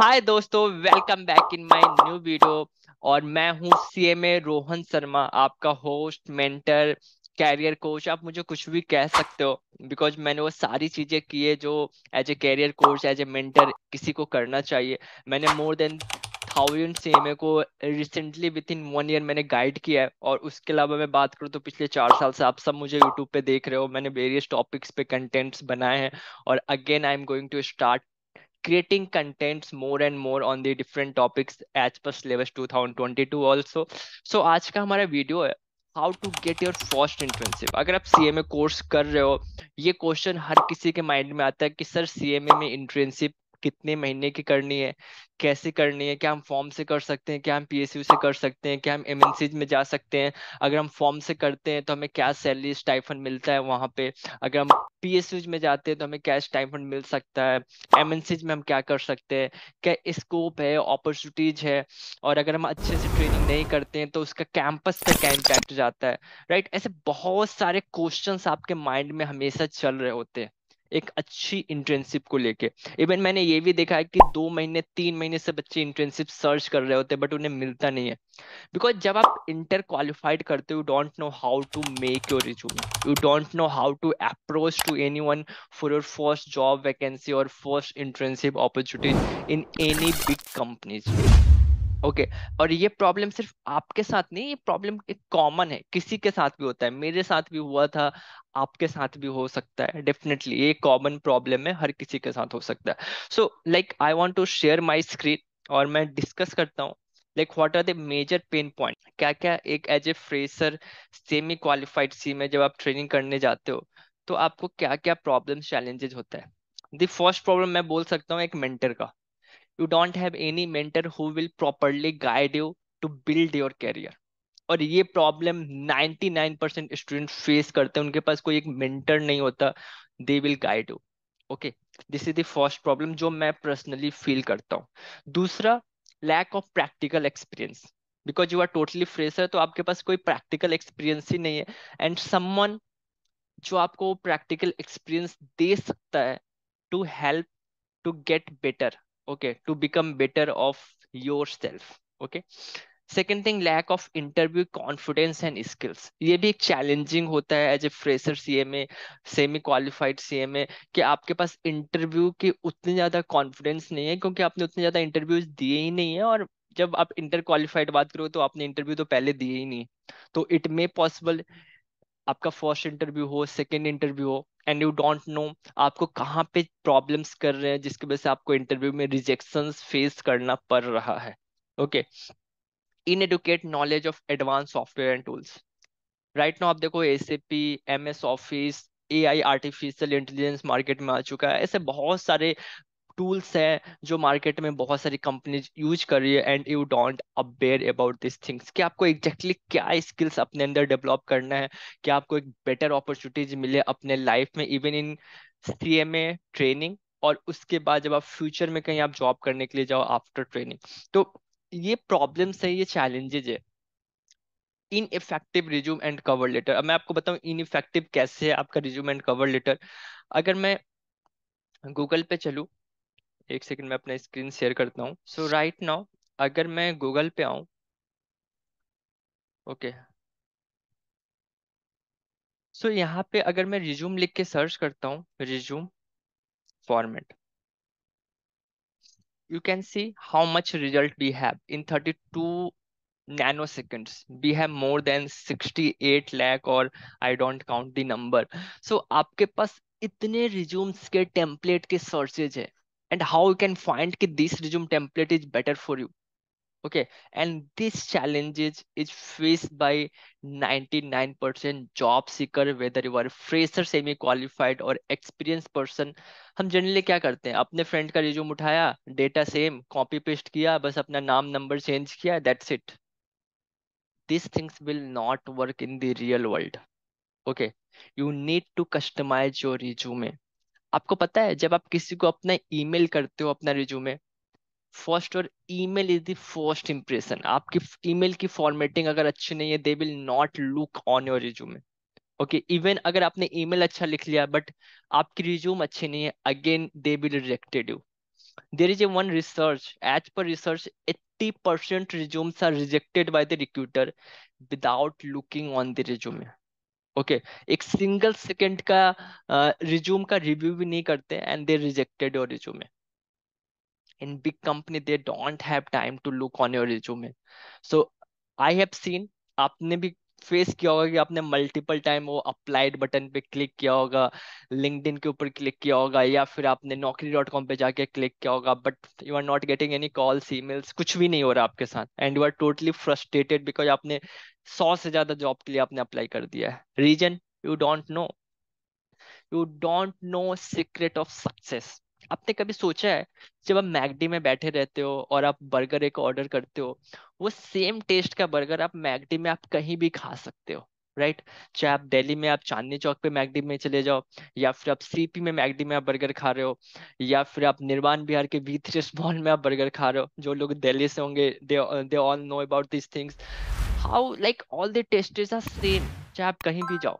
हाय दोस्तों welcome back in my new video और मैं हूं सीएमए रोहन शर्मा आपका होस्ट मेंटर कैरियर कोच आप मुझे कुछ भी कह सकते हो बिकॉज मैंने वो सारी चीजें की है जो as a career coach as a mentor किसी को करना चाहिए मैंने मोर देन थाउजेंड सीएमए को recently within one year मैंने गाइड किया है और उसके अलावा मैं बात करूँ तो पिछले चार साल से आप सब मुझे यूट्यूब पे देख रहे हो मैंने वेरियस टॉपिक्स पे कंटेंट्स बनाए हैं और again I am going to start creating contents more and more on the different topics as per syllabus 2022 also so आज का हमारा वीडियो है how to get your first internship अगर आप सी एम ए कोर्स कर रहे हो ये क्वेश्चन हर किसी के माइंड में आता है कि सर सी में इंटर्नशिप कितने महीने की करनी है कैसे करनी है क्या हम फॉर्म से कर सकते हैं क्या हम पीएसयू से कर सकते हैं क्या हम एमएनसीज में जा सकते हैं अगर हम फॉर्म से करते हैं तो हमें क्या सैलरी स्टाइफन मिलता है वहाँ पे अगर हम पीएसयूज में जाते हैं तो हमें क्या स्टाइफन मिल सकता है एमएनसीज में हम क्या कर सकते हैं क्या स्कोप है अपॉर्चुनिटीज है और अगर हम अच्छे से ट्रेनिंग नहीं करते हैं तो उसका कैंपस पर क्या इम्पैक्ट जाता है राइट ऐसे बहुत सारे क्वेश्चन आपके माइंड में हमेशा चल रहे होते हैं एक अच्छी इंटर्नशिप को लेके इवन मैंने ये भी देखा है कि दो महीने तीन महीने से बच्चे इंटर्नशिप सर्च कर रहे होते हैं बट उन्हें मिलता नहीं है बिकॉज जब आप इंटर क्वालिफाइड करते हो don't know how to make your resume you don't know how to approach to anyone for your first job vacancy और first internship opportunity in any big companies okay और ये problem सिर्फ आपके साथ नहीं ये प्रॉब्लम एक common है किसी के साथ भी होता है मेरे साथ भी हुआ था आपके साथ भी हो सकता है डेफिनेटली ये कॉमन प्रॉब्लम है हर किसी के साथ हो सकता है so like I want to share my screen और मैं डिस्कस करता हूँ like what are the major pain point क्या क्या एक as a fresher semi qualified C में जब आप ट्रेनिंग करने जाते हो तो आपको क्या क्या प्रॉब्लम चैलेंजेस होता है द फर्स्ट प्रॉब्लम मैं बोल सकता हूँ एक मेंटर का you don't have any mentor who will properly guide you to build your career और ये प्रॉब्लम 99% स्टूडेंट फेस करते हैं उनके पास कोई एक मेंटर नहीं होता they will guide you okay this is the first problem जो मैं पर्सनली फील करता हूँ दूसरा lack of practical experience because you are totally fresher तो आपके पास कोई प्रैक्टिकल एक्सपीरियंस ही नहीं है एंड समवन जो आपको प्रैक्टिकल एक्सपीरियंस दे सकता है to help to get better okay to become better of yourself okay second thing lack of interview confidence and skills ये भी एक चैलेंजिंग होता है as a fresher C M A semi qualified C M A कि आपके पास interview के उतनी ज़्यादा कॉन्फिडेंस नहीं है क्योंकि आपने उतने ज़्यादा इंटरव्यूज दिए ही नहीं है और जब आप इंटर क्वालिफाइड बात करो तो आपने इंटरव्यू तो पहले दिए ही नहीं तो इट मे पॉसिबल आपका फर्स्ट इंटरव्यू हो सेकेंड इंटरव्यू हो एंड यू डोंट नो आपको कहाँ पे प्रॉब्लम्स कर रहे हैं जिसकी वजह से आपको इंटरव्यू में रिजेक्शन फेस करना पड़ रहा है okay in educate knowledge of advance software and tools right now आप देखो A C P M S office A I artificial intelligence market में आ चुका है ऐसे बहुत सारे टूल्स है जो मार्केट में बहुत सारी कंपनीज यूज कर रही है and you don't aware about this things कि आपको एग्जैक्टली exactly क्या स्किल्स अपने अंदर डेवलप करना है कि आपको एक बेटर अपॉर्चुनिटीज मिले अपने लाइफ में even in C M A training और उसके बाद जब आप फ्यूचर में कहीं आप जॉब करने के लिए जाओ आफ्टर ट्रेनिंग तो ये प्रॉब्लम्स है ये चैलेंजेज है ineffective resume and cover letter अब मैं आपको बताऊं इन इफेक्टिव कैसे है आपका रिज्यूम एंड कवर लेटर अगर मैं गूगल पे चलू एक सेकंड में अपना स्क्रीन शेयर करता हूँ सो राइट नाउ अगर मैं गूगल पे आऊँ ओके सो यहाँ पे अगर मैं रिज्यूम लिख के सर्च करता हूँ resume format you can see how much result we have in 32 nanoseconds we have more than 68 lakh or i don't count the number so आपके पास इतने रिज्यूम्स के टेम्पलेट के सोर्सेज है and how you can find ki this resume template is better for you okay and this challenge is, is faced by 99% job seeker whether you are fresher semi qualified or experienced person hum generally kya karte hain apne friend ka resume data same copy paste kiya bas apna naam number change kiya that's it these things will not work in the real world okay you need to customize your resume आपको पता है जब आप किसी को अपना email करते हो अपना रिज्यूमे फर्स्ट और email is the first impression आपकी ईमेल की फॉर्मेटिंग अगर अच्छी नहीं है they will not look on your resume okay even अगर आपने ईमेल अच्छा लिख लिया बट आपकी रिज्यूम अच्छे नहीं है again they will rejected you there is a one research as per research eighty percent resumes are rejected by the recruiter without looking on the resume okay okay. एक single second का resume uh, का review भी नहीं करते and they rejected your resume in big company they don't have time to look on your resume so I have seen आपने भी face किया होगा कि आपने मल्टीपल टाइम वो अप्लाइड बटन पे क्लिक किया होगा लिंक्डइन के ऊपर क्लिक किया होगा या फिर आपने नौकरी डॉट कॉम पे जाके क्लिक किया होगा but you are not getting any calls emails कुछ भी नहीं हो रहा आपके साथ and you are totally frustrated because आपने सौ से ज्यादा जॉब के लिए आपने अप्लाई कर दिया है reason you don't know you don't know secret of success आपने कभी सोचा है जब आप मैगडी में बैठे रहते हो और आप बर्गर एक ऑर्डर करते हो वो सेम टेस्ट का बर्गर आप मैगडी में आप कहीं भी खा सकते हो राइट चाहे आप दिल्ली में आप चांदनी चौक पे मैगडी में चले जाओ या फिर आप सीपी में मैगडी में आप बर्गर खा रहे हो या फिर आप निर्माण बिहार के वी थ्री मॉल में आप बर्गर खा रहे हो जो लोग दिल्ली से होंगे they all know about this things how like all the tests are same चाहे आप कहीं भी जाओ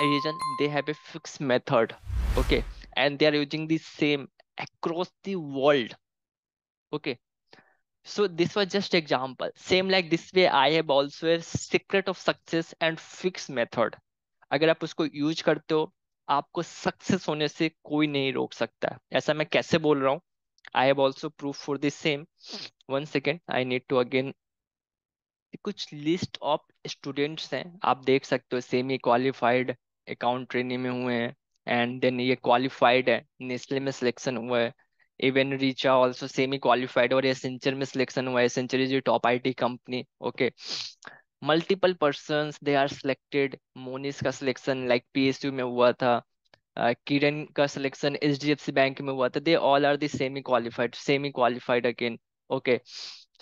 reason they have a fix method okay and they are using the same across the world okay so this was just example same like this way i have also a secret of success and fixed method अगर आप उसको use करते हो आपको success होने से कोई नहीं रोक सकता ऐसा मैं कैसे बोल रहा हूँ I have also proof for this same one second I need to again कुछ लिस्ट ऑफ स्टूडेंट्स हैं आप देख सकते हो सेमी क्वालिफाइड अकाउंट ट्रेनिंग में हुए हैं एंड देन ये क्वालिफाइड है नेस्ले में सिलेक्शन हुआ है even Richa also semi qualified और एसेंचर में सिलेक्शन हुआ है Accenture is top IT company okay multiple person they are selected Monis का सिलेक्शन लाइक पीएसयू में हुआ था किरण uh, का selection H D F C bank में हुआ था they all are the semi qualified semi qualified again okay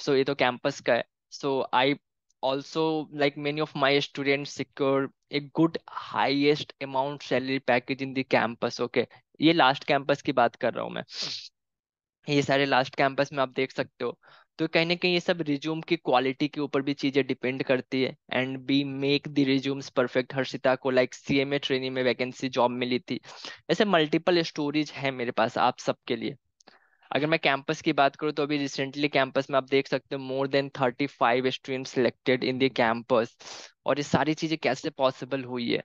so ये तो कैंपस का है so i also like many of my students secure a good highest amount salary package in the campus okay ये last campus की बात कर रहा हूँ मैं ये सारे लास्ट कैंपस में आप देख सकते हो तो कहीं ना कहीं ये सब रिज्यूम की क्वालिटी के ऊपर भी चीजें डिपेंड करती है and be make the resumes perfect Harshita को like C M A training में वैकेंसी जॉब मिली थी ऐसे मल्टीपल स्टोरीज है मेरे पास आप सबके लिए अगर मैं कैंपस की बात करूँ तो अभी रिसेंटली कैंपस में आप देख सकते हो more than thirty five stream selected in the campus और ये सारी चीजें कैसे पॉसिबल हुई है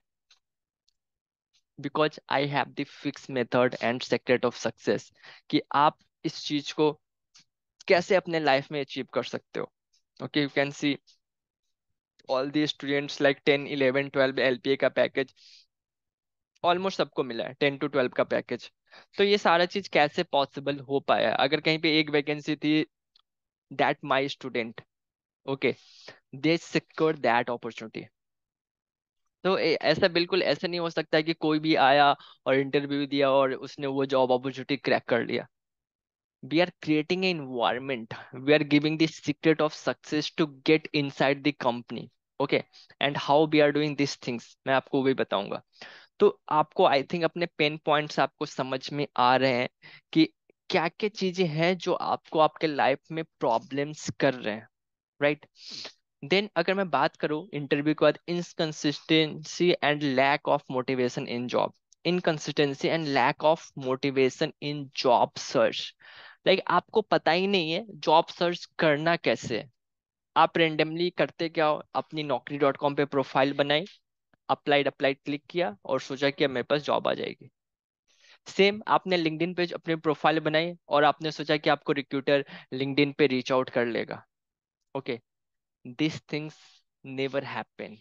because I have the fix method and secret of success कि आप इस चीज को कैसे अपने लाइफ में अचीव कर सकते हो okay you can see all the students like ten eleven twelve L का पैकेज ऑलमोस्ट सबको मिला है टेन टू ट्वेल्व का पैकेज तो ये सारा चीज कैसे पॉसिबल हो पाया अगर कहीं पे एक वैकेंसी थी that my student okay they secure that opportunity तो ऐसा बिल्कुल ऐसा नहीं हो सकता है कि कोई भी आया और इंटरव्यू दिया और उसने वो जॉब अपॉर्चुनिटी क्रैक कर लिया we are creating an we are giving the secret of success to get inside the company okay and how we are doing this things मैं आपको वही बताऊंगा तो आपको आई थिंक अपने पेन पॉइंट्स आपको समझ में आ रहे हैं कि क्या क्या चीजें हैं जो आपको आपके लाइफ में प्रॉब्लम्स कर रहे हैं राइट देन अगर मैं बात करूँ इंटरव्यू के बाद inconsistency and lack of motivation in job inconsistency and lack of motivation in job search like आपको पता ही नहीं है जॉब सर्च करना कैसे आप रेंडमली करते क्या हो अपनी नौकरी डॉट कॉम पे प्रोफाइल बनाई अप्लाइड अप्लाइड क्लिक किया और सोचा कि मेरे पास जॉब आ जाएगी सेम आपने लिंकडिन पे अपनी प्रोफाइल बनाई और आपने सोचा कि आपको रिक्रूटर लिंकडिन पे रीच आउट कर लेगा okay this things never happen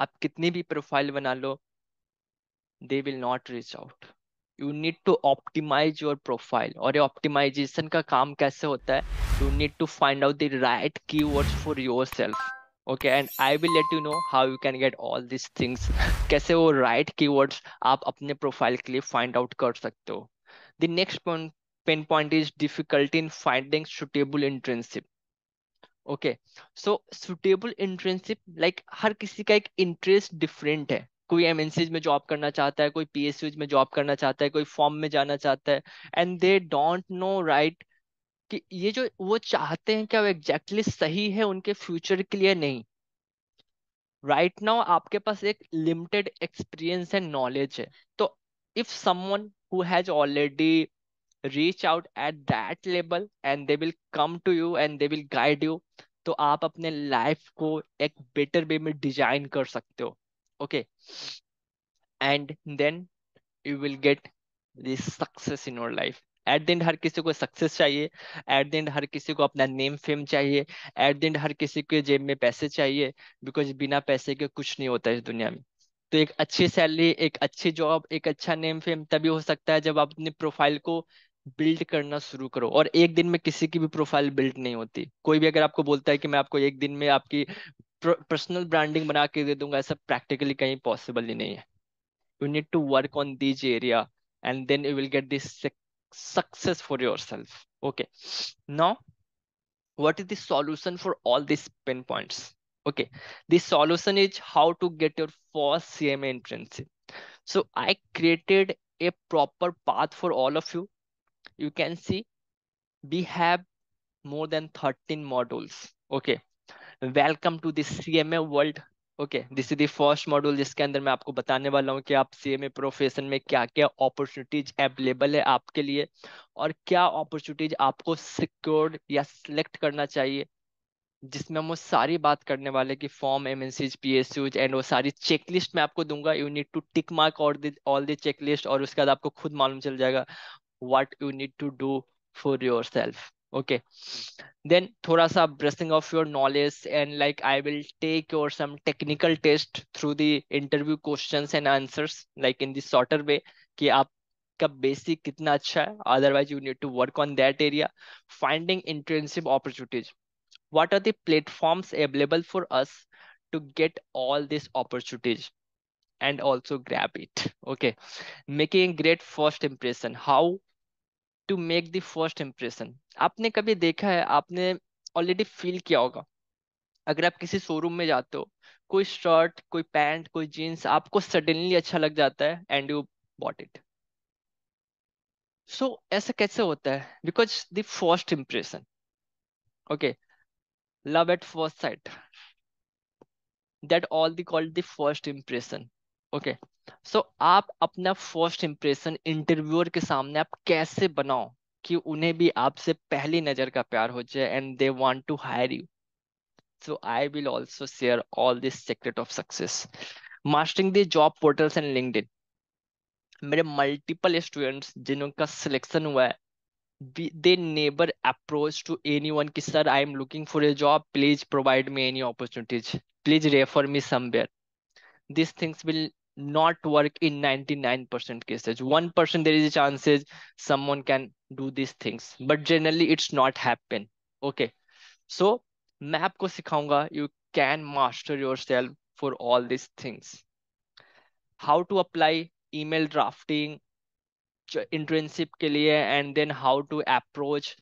आप कितनी भी प्रोफाइल बना लो they will not reach out you need to optimize your profile और ये ऑप्टिमाइजेशन का काम कैसे होता है you need to find out the right key words for your self okay and I will let you know how you can get all this things कैसे वो right right keywords आप अपने प्रोफाइल के लिए फाइंड आउट कर सकते हो the next point pain point is difficulty in finding suitable internship okay so suitable internship like हर किसी का एक इंटरेस्ट डिफरेंट है कोई एम में जॉब करना चाहता है कोई पी में जॉब करना चाहता है कोई फॉर्म में जाना चाहता है and they don't know right कि ये जो वो चाहते हैं क्या वो एग्जैक्टली exactly सही है उनके फ्यूचर के लिए नहीं राइट right नाउ आपके पास एक लिमिटेड एक्सपीरियंस एंड नॉलेज है तो if someone who has already reach out at that level and they will come to you and they will guide you तो आप अपने लाइफ को एक बेटर वे में डिजाइन कर सकते हो okay and then you will get this success in your life at the end हर किसी को सक्सेस चाहिए एट द एंड हर किसी को अपना नेम फेम चाहिए एट द एंड हर किसी के जेब में पैसे चाहिए बिकॉज बिना पैसे के कुछ नहीं होता इस दुनिया में तो एक अच्छी सैलरी एक अच्छी जॉब एक अच्छा नेम फेम तभी हो सकता है जब आप अपनी प्रोफाइल को बिल्ड करना शुरू करो और एक दिन में किसी की भी प्रोफाइल बिल्ड नहीं होती कोई भी अगर आपको बोलता है कि मैं आपको एक दिन में आपकी पर्सनल ब्रांडिंग बना के दे दूंगा ऐसा प्रैक्टिकली कहीं पॉसिबल ही नहीं है you need to work on this area and then you will get this success for yourself okay now what is the solution for all these pinpoints? okay the solution is how to get your first cma internship so i created a proper path for all of you you can see we have more than 13 modules okay welcome to the cma world okay this is the first module जिसके अंदर मैं आपको बताने वाला हूँ कि आप a profession में क्या क्या अपॉर्चुनिटीज अवेलेबल है आपके लिए और क्या अपॉर्चुनिटीज आपको सिक्योर्ड या सिलेक्ट करना चाहिए जिसमें हम वो सारी बात करने वाले कि form M N Cs P S Us and वो सारी चेकलिस्ट मैं आपको दूंगा you need to tick mark और ऑल द चेकलिस्ट और उसके बाद आपको खुद मालूम चल जाएगा what you need to do for your yourself okay then thora sa brushing off your knowledge and like i will take your some technical test through the interview questions and answers like in the shorter way कि basic, basic कितना अच्छा है Otherwise, you need to work on that area. Finding internship opportunities. what are the platforms available for us to get all these opportunities and also grab it okay making great first impression how to make the first impression आपने कभी देखा है आपने already feel किया होगा अगर आप किसी शोरूम में जाते हो कोई शर्ट कोई पैंट कोई जीन्स आपको सडनली अच्छा लग जाता है and you bought it so ऐसा कैसे होता है because the first impression okay love at first sight that all they called the first impression okay so आप अपना फर्स्ट इम्प्रेशन इंटरव्यूअर के सामने आप कैसे बनाओ कि उन्हें भी आपसे पहली नजर का प्यार हो जाए and they want to hire you so I will also share all this secret of success mastering the job portals and LinkedIn मेरे मल्टीपल स्टूडेंट्स जिनका सिलेक्शन हुआ है they never approach to anyone की sir I am looking for a job please provide me any opportunities please refer me somewhere this things will not work in 99% cases 1% there is a chances someone can do these things but generally it's not happen okay so map ko sikhaunga you can master yourself for all these things how to apply email drafting internship ke liye and then how to approach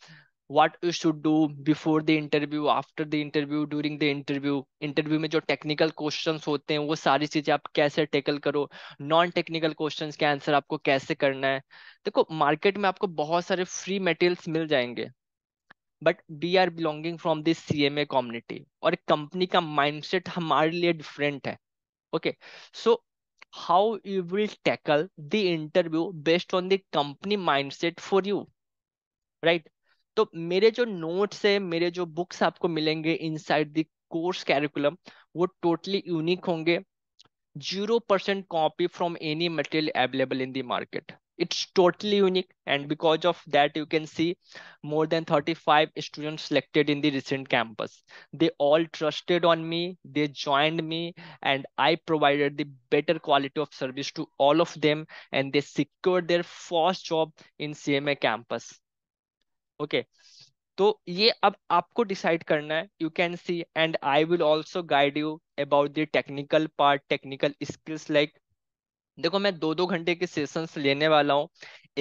what you should do before the interview after the interview during the interview interview में जो technical question होते हैं वो सारी चीजें आप कैसे tackle करो नॉन टेक्निकल क्वेश्चन के आंसर आपको कैसे करना है देखो मार्केट में आपको बहुत सारे फ्री मटेरियल्स मिल जाएंगे but we are belonging from this C M A community और कंपनी का माइंड सेट हमारे लिए डिफरेंट है okay so how you will tackle the interview based on the company set for you right तो मेरे जो नोट्स है मेरे जो बुक्स आपको मिलेंगे inside the course curriculum वो टोटली यूनिक होंगे zero percent copy from any material available in the market it's totally unique and because of that you can see more than thirty five student selected in the recent campus they all trusted on me they joined me and I provided the better quality of service to all of them and they secure their first job in C M A campus okay तो ये अब आपको decide करना है you can see and I will also guide you about the technical part technical skills like देखो मैं दो दो घंटे के सेशंस लेने वाला हूँ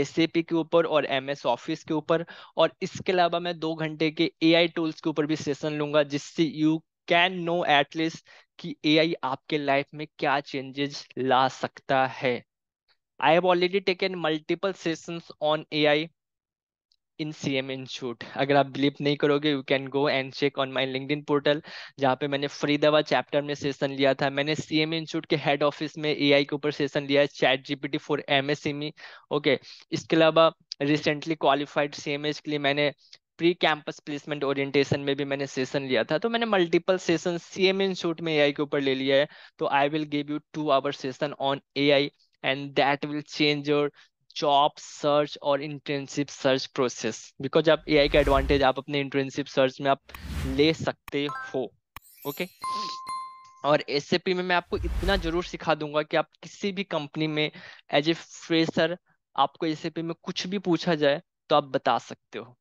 एस के ऊपर और एम एस ऑफिस के ऊपर और इसके अलावा मैं दो घंटे के ए आई टूल्स के ऊपर भी सेशन लूंगा जिससे यू कैन नो एटलीस्ट कि ए आई आपके लाइफ में क्या चेंजेस ला सकता है I have already taken multiple sessions on A I in C M institute अगर आप बिलीव नहीं करोगे you can go and check on my linked portal जहाँ पे मैंने फ्री दवा चैप्टर में सेशन लिया था मैंने सी एम इंस्टीट्यूट के हेड ऑफिस में ए आई के ऊपर सेशन लिया है chat G P T for M S M E okay इसके अलावा recently qualified C M S के लिए मैंने प्री कैंपस प्लेसमेंट ओरिएंटेशन में भी मैंने सेशन लिया था तो मैंने multiple session C M institute में ए आई के ऊपर ले लिया है तो I will give you two hour session on A I and that will change your job search और इंटर्नशिप सर्च प्रोसेस बिकॉज आप ए का एडवांटेज आप अपने इंटर्नशिप सर्च में आप ले सकते हो ओके okay? और एस में मैं आपको इतना जरूर सिखा दूंगा कि आप किसी भी कंपनी में एज ए फ्रेशर आपको एस में कुछ भी पूछा जाए तो आप बता सकते हो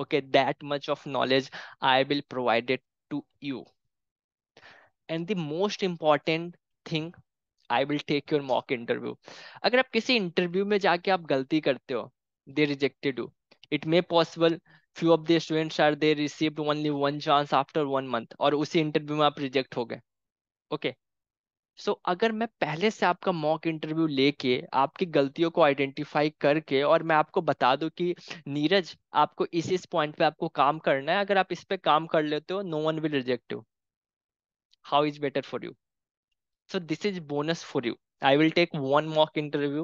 okay that much of knowledge I will provided to you and the most important thing I will take your mock interview अगर आप किसी इंटरव्यू में जाके आप गलती करते हो they rejected you it may possible few of the students are they receive only one chance after one month और उसी इंटरव्यू में आप रिजेक्ट हो गए ओके okay. सो so, अगर मैं पहले से आपका मॉक इंटरव्यू लेके आपकी गलतियों को आइडेंटिफाई करके और मैं आपको बता दूं कि नीरज आपको इस इस पॉइंट पे आपको काम करना है अगर आप इस पे काम कर लेते हो no one will reject you how is better for you so this is bonus for you i will take one mock interview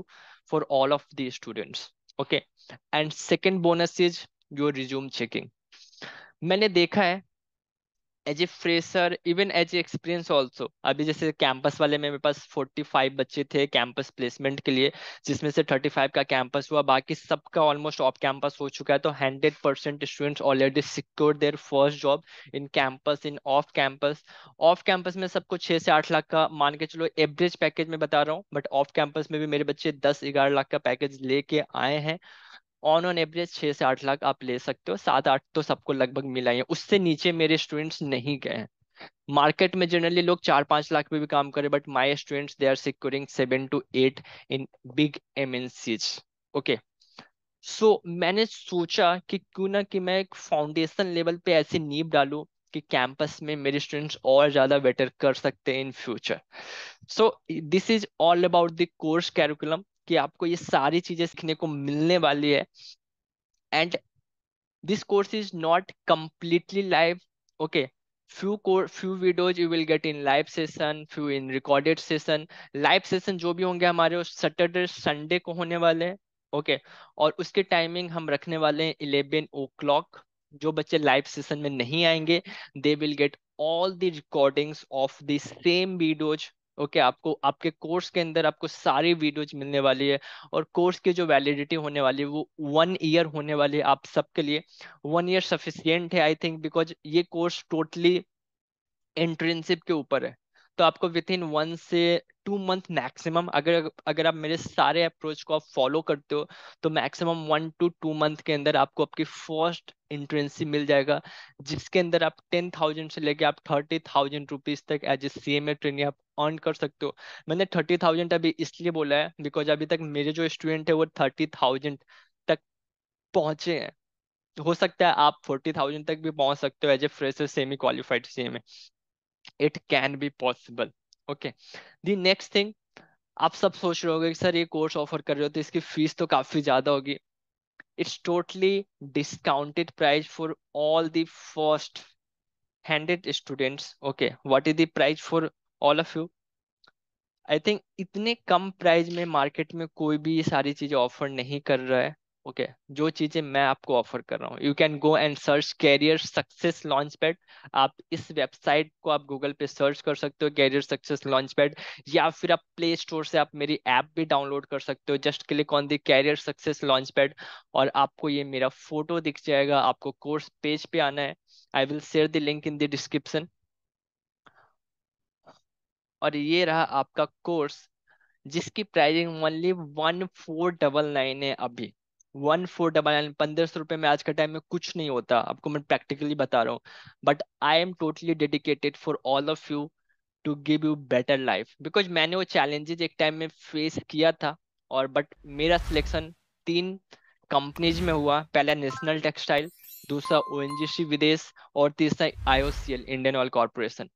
for all of the students okay and second bonus is your resume checking मैंने देखा है as a fresher even as a experience also अभी जैसे campus वाले में मेरे पास forty five बच्चे थे कैंपस प्लेसमेंट के लिए जिसमें से थर्टी फाइव का कैंपस हुआ बाकी सबका ऑलमोस्ट ऑफ कैंपस हो चुका है तो hundred percent students already secure their first job in campus in off campus off campus में सबको छः से आठ लाख का मान के चलो एवरेज पैकेज में बता रहा हूँ बट ऑफ कैंपस में भी मेरे बच्चे दस ग्यारह लाख का पैकेज लेके आए हैं ऑन ऑन एवरेज छः से आठ लाख आप ले सकते हो सात आठ तो सबको लगभग मिला ही है उससे नीचे मेरे स्टूडेंट्स नहीं गए हैं मार्केट में जनरली लोग चार पांच लाख में भी काम करें but my students they are securing seven to eight in big M okay so मैंने सोचा कि क्यों ना कि मैं एक फाउंडेशन लेवल पे ऐसी नींब डालू कि कैंपस में मेरे स्टूडेंट्स और ज़्यादा बेटर कर सकते हैं in future so this is all about the course curriculum कि आपको ये सारी चीजें सीखने को मिलने वाली है and this course is not completely live okay few course few videos you will get in live session few in recorded session live session जो भी होंगे हमारे सैटरडे संडे को होने वाले हैं ओके okay. और उसके टाइमिंग हम रखने वाले हैं इलेवन ओ क्लॉक जो बच्चे लाइव सेशन में नहीं आएंगे they will get all the recordings of the same videos okay आपको आपके कोर्स के अंदर आपको सारी वीडियोज मिलने वाली है और कोर्स की जो वैलिडिटी होने वाली है वो वन ईयर होने वाली है आप सबके लिए वन ईयर सफिशियंट है आई थिंक बिकॉज ये कोर्स टोटली इंटरनशिप के ऊपर है तो आपको विद इन वन से टू मंथ मैक्सिमम अगर अगर आप मेरे सारे अप्रोच को आप फॉलो करते हो तो maximum one two two month के अंदर आपको आपकी फर्स्ट इंट्रेंसी मिल जाएगा जिसके अंदर आप टेन थाउजेंड से लेके आप थर्टी थाउजेंड रुपीज तक as a C M A training आप अर्न कर सकते हो मैंने थर्टी थाउजेंड अभी इसलिए बोला है बिकॉज अभी तक मेरे जो स्टूडेंट है वो थर्टी थाउजेंड तक पहुंचे हैं हो सकता है आप फोर्टी थाउजेंड तक भी पहुंच सकते हो as a fresher semi qualified C M A it can be possible okay the next thing आप सब सोच रहे होंगे सर ये कोर्स ऑफर कर रहे हो तो इसकी फीस तो काफी ज्यादा होगी it's totally discounted price for all the first handed students okay what is the price for all of you I think इतने कम प्राइस में मार्केट में कोई भी ये सारी चीजें ऑफर नहीं कर रहा है ओके okay, जो चीजें मैं आपको ऑफर कर रहा हूँ you can go and search career success launchpad आप इस वेबसाइट को आप गूगल पे सर्च कर सकते हो कैरियर सक्सेस लॉन्च पैड या फिर आप प्ले स्टोर से आप मेरी ऐप भी डाउनलोड कर सकते हो just click on the career success launchpad और आपको ये मेरा फोटो दिख जाएगा आपको कोर्स पेज पे आना है I will share the link in the description और ये रहा आपका कोर्स जिसकी pricing only one four double nine है अभी वन फोर डबल नाइन पंद्रह सौ रुपए में आज के टाइम में कुछ नहीं होता आपको मैं प्रैक्टिकली बता रहा हूँ but I am totally dedicated for all of you to give you better life because मैंने वो चैलेंजेस एक टाइम में फेस किया था और बट मेरा सिलेक्शन तीन कंपनीज में हुआ पहला नेशनल टेक्सटाइल दूसरा ओ विदेश और तीसरा आई इंडियन ऑयल कॉरपोरेशन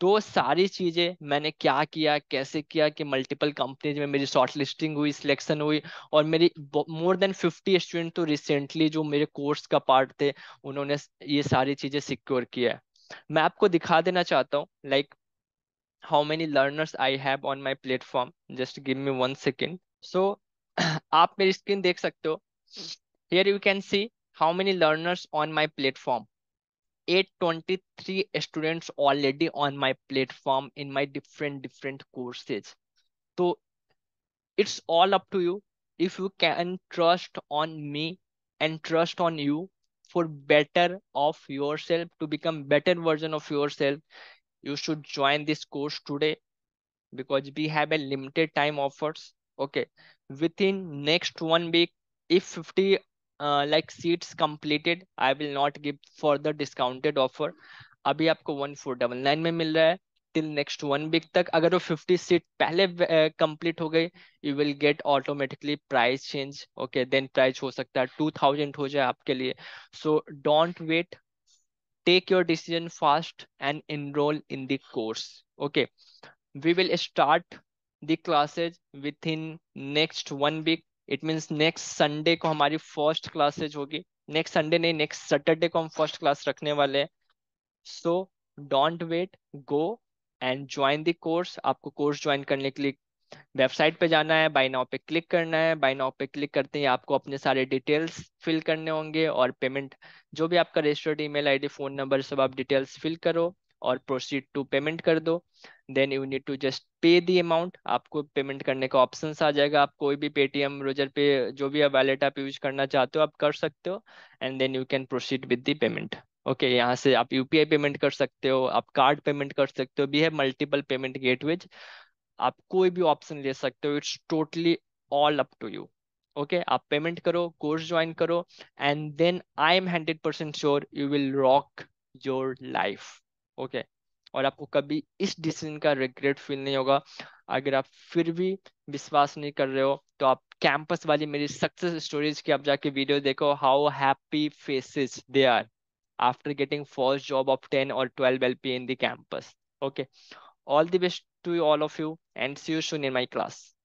तो सारी चीजें मैंने क्या किया कैसे किया कि मल्टीपल कंपनीज में मेरी शॉर्ट लिस्टिंग हुई सिलेक्शन हुई और मेरी मोर देन फिफ्टी स्टूडेंट तो रिसेंटली जो मेरे कोर्स का पार्ट थे उन्होंने ये सारी चीजें सिक्योर किया है मैं आपको दिखा देना चाहता हूँ like how many learners I have on my platform just give me one second so आप मेरी स्क्रीन देख सकते हो here you can see how many learners on my platform 823 students already on my platform in my different different courses so it's all up to you if you can trust on me and trust on you for better of yourself to become better version of yourself you should join this course today because we have a limited time offers okay within next one week if 50 like seats completed I will not give for the discounted offer अभी आपको one four double nine में मिल रहा है till next one week तक अगर वो fifty seat पहले complete uh, हो गई you will get automatically price change okay then price हो सकता है टू थाउजेंड हो जाए आपके लिए so don't wait take your decision fast and enroll in the course okay we will start classes within next one week it means next Sunday को हमारी first classes होगी नेक्स्ट संडे नहीं next Saturday को हम first class रखने वाले हैं so don't wait go and join the course आपको कोर्स ज्वाइन करने के लिए वेबसाइट पे जाना है बाई नाउ पे क्लिक करना है बाई नाउ पे क्लिक करते ही आपको अपने सारे डिटेल्स फिल करने होंगे और पेमेंट जो भी आपका registered email ID phone number सब आप डिटेल्स फिल करो और प्रोसीड टू पेमेंट कर दो then you need to just pay the amount आपको पेमेंट करने का ऑप्शन आ जाएगा आप कोई भी पेटीएम रोजर पे जो भी वैलेट आप यूज करना चाहते हो आप कर सकते हो and then you can proceed with the payment okay okay, यहाँ से आप यूपीआई पेमेंट कर सकते हो आप कार्ड पेमेंट कर सकते हो भी है मल्टीपल पेमेंट गेटवेज आप कोई भी ऑप्शन ले सकते हो it's totally all up to you okay आप पेमेंट करो कोर्स ज्वाइन करो and then I am hundred percent sure you will rock your life okay और आपको कभी इस डिसीजन का रिग्रेट फील नहीं होगा अगर आप फिर भी विश्वास नहीं कर रहे हो तो आप कैंपस वाली मेरी सक्सेस स्टोरीज की आप जाके वीडियो देखो how happy faces they are after getting first job of ten और twelve L P in campus okay all the best to all of you and see you soon in my class